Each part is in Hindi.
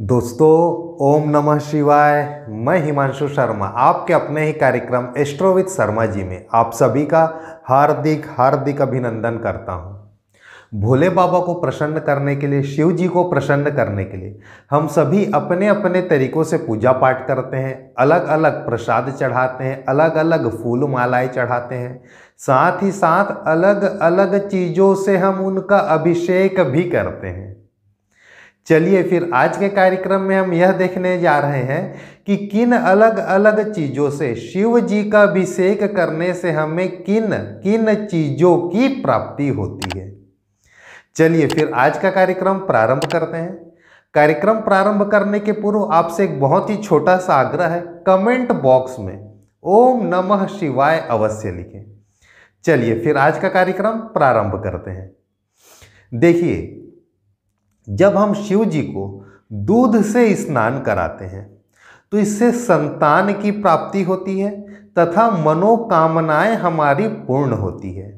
दोस्तों ओम नमः शिवाय मैं हिमांशु शर्मा आपके अपने ही कार्यक्रम एस्ट्रोविद शर्मा जी में आप सभी का हार्दिक हार्दिक अभिनंदन करता हूँ भोले बाबा को प्रसन्न करने के लिए शिव जी को प्रसन्न करने के लिए हम सभी अपने अपने तरीक़ों से पूजा पाठ करते हैं अलग अलग प्रसाद चढ़ाते हैं अलग अलग फूल मालाएँ चढ़ाते हैं साथ ही साथ अलग अलग चीज़ों से हम उनका अभिषेक भी करते हैं चलिए फिर आज के कार्यक्रम में हम यह देखने जा रहे हैं कि किन अलग अलग चीज़ों से शिव जी का अभिषेक करने से हमें किन किन चीज़ों की प्राप्ति होती है चलिए फिर आज का कार्यक्रम प्रारंभ करते हैं कार्यक्रम प्रारंभ करने के पूर्व आपसे एक बहुत ही छोटा सा आग्रह है कमेंट बॉक्स में ओम नमः शिवाय अवश्य लिखें चलिए फिर आज का कार्यक्रम प्रारंभ करते हैं देखिए जब हम शिव जी को दूध से स्नान कराते हैं तो इससे संतान की प्राप्ति होती है तथा मनोकामनाएं हमारी पूर्ण होती है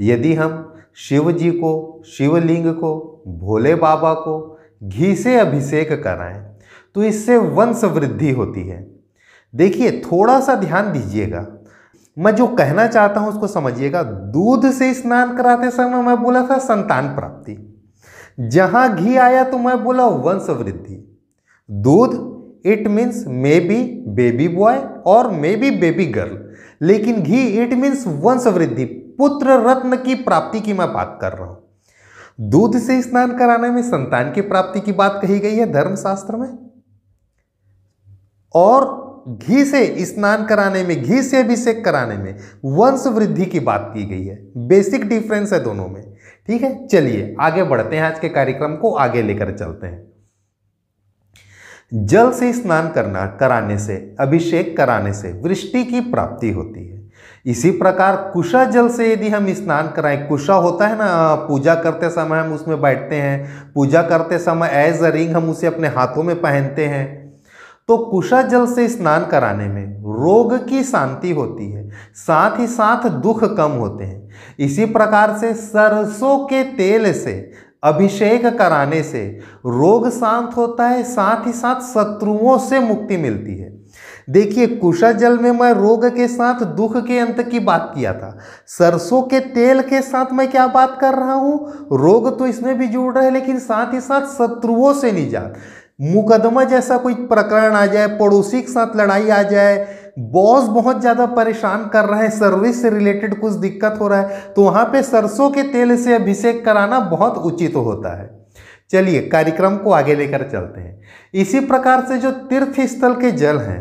यदि हम शिव जी को शिवलिंग को भोले बाबा को घी से अभिषेक कराएं तो इससे वंश वृद्धि होती है देखिए थोड़ा सा ध्यान दीजिएगा मैं जो कहना चाहता हूँ उसको समझिएगा दूध से स्नान कराते समय मैं बोला था संतान प्राप्ति जहां घी आया तो मैं बोला वंश वृद्धि दूध it means may be baby boy और मे बी बेबी गर्ल लेकिन घी इट मीन्स वंश वृद्धि पुत्र रत्न की प्राप्ति की मैं बात कर रहा हूं दूध से स्नान कराने में संतान की प्राप्ति की बात कही गई है धर्मशास्त्र में और घी से स्नान कराने में घी से अभिषेक कराने में वंश वृद्धि की बात की गई है बेसिक डिफरेंस है दोनों में ठीक है चलिए आगे बढ़ते हैं आज के कार्यक्रम को आगे लेकर चलते हैं जल से स्नान करना कराने से अभिषेक कराने से वृष्टि की प्राप्ति होती है इसी प्रकार कुशा जल से यदि हम स्नान कराएं कुशा होता है ना पूजा करते समय हम उसमें बैठते हैं पूजा करते समय एज अ रिंग हम उसे अपने हाथों में पहनते हैं तो कुशा जल से स्नान कराने में रोग की शांति होती है साथ ही साथ दुख कम होते हैं इसी प्रकार से सरसों के तेल से अभिषेक कराने से रोग शांत होता है साथ ही साथ शत्रुओं से मुक्ति मिलती है देखिए कुशा जल में मैं रोग के साथ दुख के अंत की बात किया था सरसों के तेल के साथ मैं क्या बात कर रहा हूँ रोग तो इसमें भी जुड़ रहा है लेकिन साथ ही साथ शत्रुओं से निजात मुकदमा जैसा कोई प्रकरण आ जाए पड़ोसी के साथ लड़ाई आ जाए बॉस बहुत ज़्यादा परेशान कर रहा है सर्विस से रिलेटेड कुछ दिक्कत हो रहा है तो वहाँ पे सरसों के तेल से अभिषेक कराना बहुत उचित तो होता है चलिए कार्यक्रम को आगे लेकर चलते हैं इसी प्रकार से जो तीर्थ स्थल के जल हैं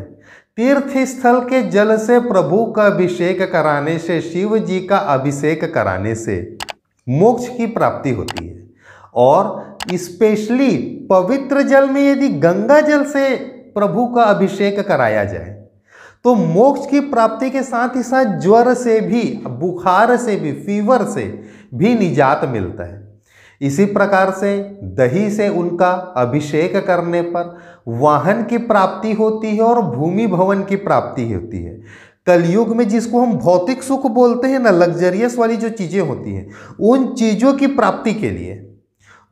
तीर्थ स्थल के जल से प्रभु का अभिषेक कराने से शिव जी का अभिषेक कराने से मोक्ष की प्राप्ति होती है और स्पेशली पवित्र जल में यदि गंगा जल से प्रभु का अभिषेक कराया जाए तो मोक्ष की प्राप्ति के साथ ही साथ ज्वर से भी बुखार से भी फीवर से भी निजात मिलता है इसी प्रकार से दही से उनका अभिषेक करने पर वाहन की प्राप्ति होती है और भूमि भवन की प्राप्ति होती है कलयुग में जिसको हम भौतिक सुख बोलते हैं ना लग्जरियस वाली जो चीज़ें होती हैं उन चीज़ों की प्राप्ति के लिए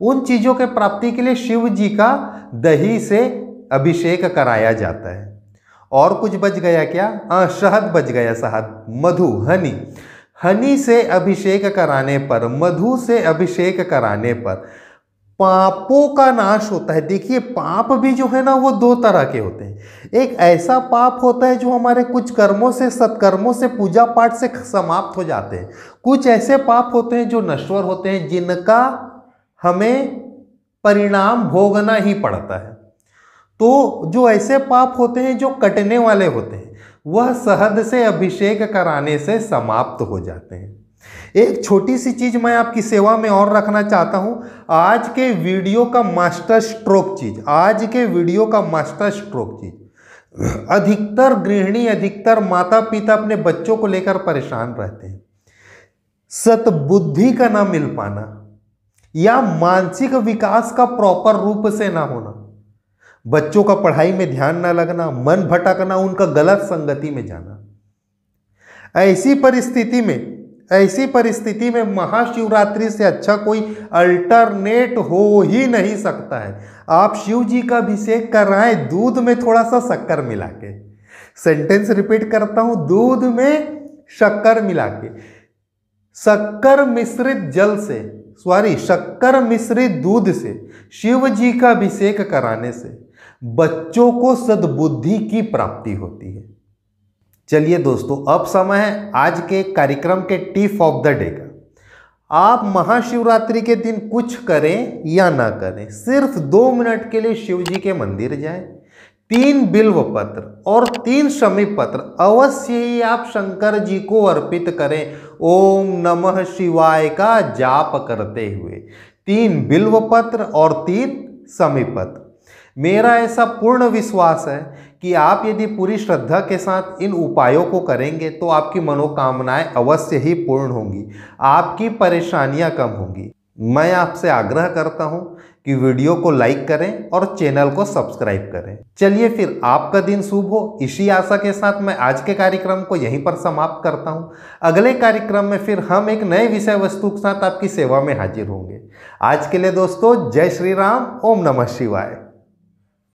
उन चीज़ों के प्राप्ति के लिए शिव जी का दही से अभिषेक कराया जाता है और कुछ बच गया क्या हाँ शहद बच गया शहद मधु हनी हनी से अभिषेक कराने पर मधु से अभिषेक कराने पर पापों का नाश होता है देखिए पाप भी जो है ना वो दो तरह के होते हैं एक ऐसा पाप होता है जो हमारे कुछ कर्मों से सत्कर्मों से पूजा पाठ से समाप्त हो जाते हैं कुछ ऐसे पाप होते हैं जो नश्वर होते हैं जिनका हमें परिणाम भोगना ही पड़ता है तो जो ऐसे पाप होते हैं जो कटने वाले होते हैं वह सहद से अभिषेक कराने से समाप्त हो जाते हैं एक छोटी सी चीज मैं आपकी सेवा में और रखना चाहता हूं आज के वीडियो का मास्टर स्ट्रोक चीज आज के वीडियो का मास्टर स्ट्रोक चीज अधिकतर गृहिणी अधिकतर माता पिता अपने बच्चों को लेकर परेशान रहते हैं सतबुद्धि का ना मिल पाना या मानसिक विकास का प्रॉपर रूप से ना होना बच्चों का पढ़ाई में ध्यान ना लगना मन भटकना उनका गलत संगति में जाना ऐसी परिस्थिति में ऐसी परिस्थिति में महाशिवरात्रि से अच्छा कोई अल्टरनेट हो ही नहीं सकता है आप शिव जी का अभिषेक कराएं दूध में थोड़ा सा शक्कर मिला के सेंटेंस रिपीट करता हूं दूध में शक्कर मिला के शक्कर मिश्रित जल से सॉरी शक्कर मिश्रित दूध से शिव जी का अभिषेक कराने से बच्चों को सद्बुद्धि की प्राप्ति होती है चलिए दोस्तों अब समय है आज के कार्यक्रम के टिप ऑफ द डे का आप महाशिवरात्रि के दिन कुछ करें या ना करें सिर्फ दो मिनट के लिए शिव जी के मंदिर जाएं तीन बिल्व पत्र और तीन शमी पत्र अवश्य ही आप शंकर जी को अर्पित करें ओम नमः शिवाय का जाप करते हुए तीन बिल्व पत्र और तीन शमी पत्र मेरा ऐसा पूर्ण विश्वास है कि आप यदि पूरी श्रद्धा के साथ इन उपायों को करेंगे तो आपकी मनोकामनाएं अवश्य ही पूर्ण होंगी आपकी परेशानियां कम होंगी मैं आपसे आग्रह करता हूं कि वीडियो को लाइक करें और चैनल को सब्सक्राइब करें चलिए फिर आपका दिन शुभ हो इसी आशा के साथ मैं आज के कार्यक्रम को यहीं पर समाप्त करता हूं अगले कार्यक्रम में फिर हम एक नए विषय वस्तु के साथ आपकी सेवा में हाजिर होंगे आज के लिए दोस्तों जय श्री राम ओम नमः शिवाय